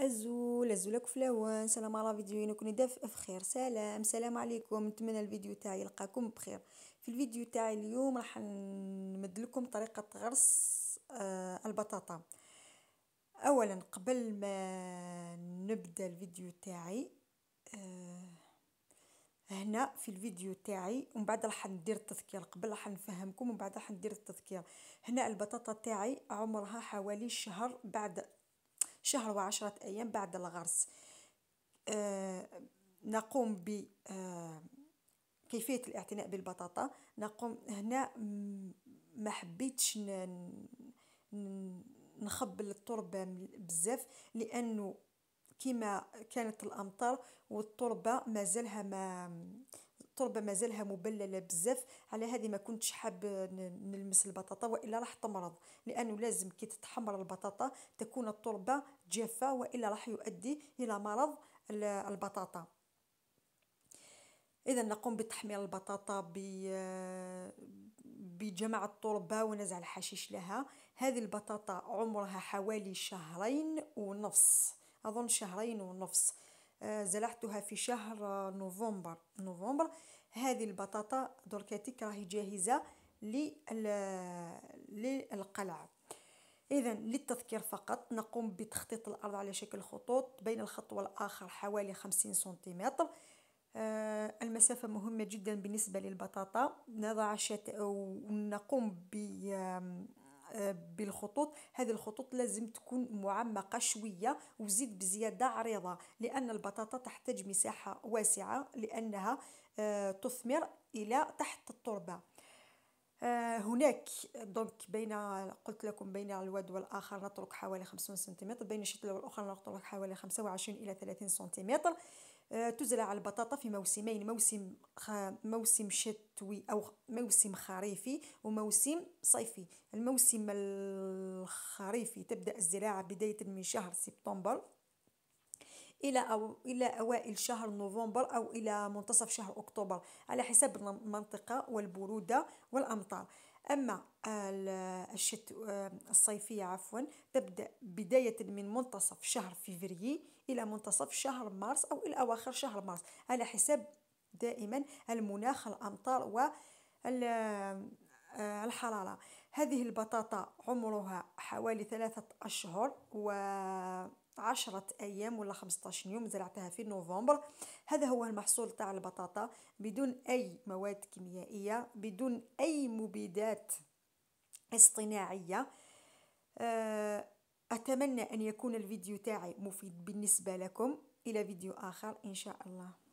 ازول الزولك في سلام على فيديو نكون داف بخير خير سلام سلام عليكم نتمنى الفيديو تاعي يلقاكم بخير في الفيديو تاعي اليوم راح نمد لكم طريقه غرس آه البطاطا اولا قبل ما نبدا الفيديو تاعي آه هنا في الفيديو تاعي ومن بعد راح ندير التذكير قبل راح نفهمكم ومن بعد راح ندير التذكير هنا البطاطا تاعي عمرها حوالي شهر بعد شهر وعشرة أيام بعد الغرس آه، نقوم ب آه، كيفية الاعتناء بالبطاطا نقوم هنا ما حبيتش نخبل التربة بزاف لأنه كما كانت الأمطار والتربة مازالها ما التربه مازالها مبلله بزاف على هذه ما كنتش حاب نلمس البطاطا والا راح تمرض لانه لازم كي تتحمر البطاطا تكون التربه جافه والا راح يؤدي الى مرض البطاطا اذا نقوم بتحمير البطاطا ب بجمع التربه ونزع الحشيش لها هذه البطاطا عمرها حوالي شهرين ونص اظن شهرين ونص آه، زرعتها في شهر نوفمبر نوفمبر هذه البطاطا دركاتيك راهي جاهزه للقلع اذا للتذكير فقط نقوم بتخطيط الارض على شكل خطوط بين الخط والاخر حوالي 50 سنتيمتر آه المسافة مهمة جدا بالنسبة للبطاطا نضع شت ونقوم ب بالخطوط هذه الخطوط لازم تكون معمقة شوية وزيد بزيادة عريضة لأن البطاطا تحتاج مساحة واسعة لأنها آه، تثمر إلى تحت التربة آه، هناك دونك بين قلت لكم بين الواد والاخر نترك حوالي 50 سنتيمتر بين الشتله والاخرى نترك حوالي 25 الى 30 سنتيمتر آه، تزرع البطاطا في موسمين موسم خ... موسم شتوي او موسم خريفي وموسم صيفي الموسم الخريفي تبدا الزراعه بدايه من شهر سبتمبر إلى أو إلى أوائل شهر نوفمبر أو إلى منتصف شهر أكتوبر على حساب المنطقة والبرودة والأمطار أما الشت الصيفية عفوا تبدأ بداية من منتصف شهر فيفري إلى منتصف شهر مارس أو إلى أواخر شهر مارس على حساب دائما المناخ الأمطار و الحرارة هذه البطاطا عمرها حوالي ثلاثة أشهر و 10 ايام ولا 15 يوم زرعتها في نوفمبر هذا هو المحصول تاع البطاطا بدون اي مواد كيميائيه بدون اي مبيدات اصطناعيه آه، اتمنى ان يكون الفيديو تاعي مفيد بالنسبه لكم الى فيديو اخر ان شاء الله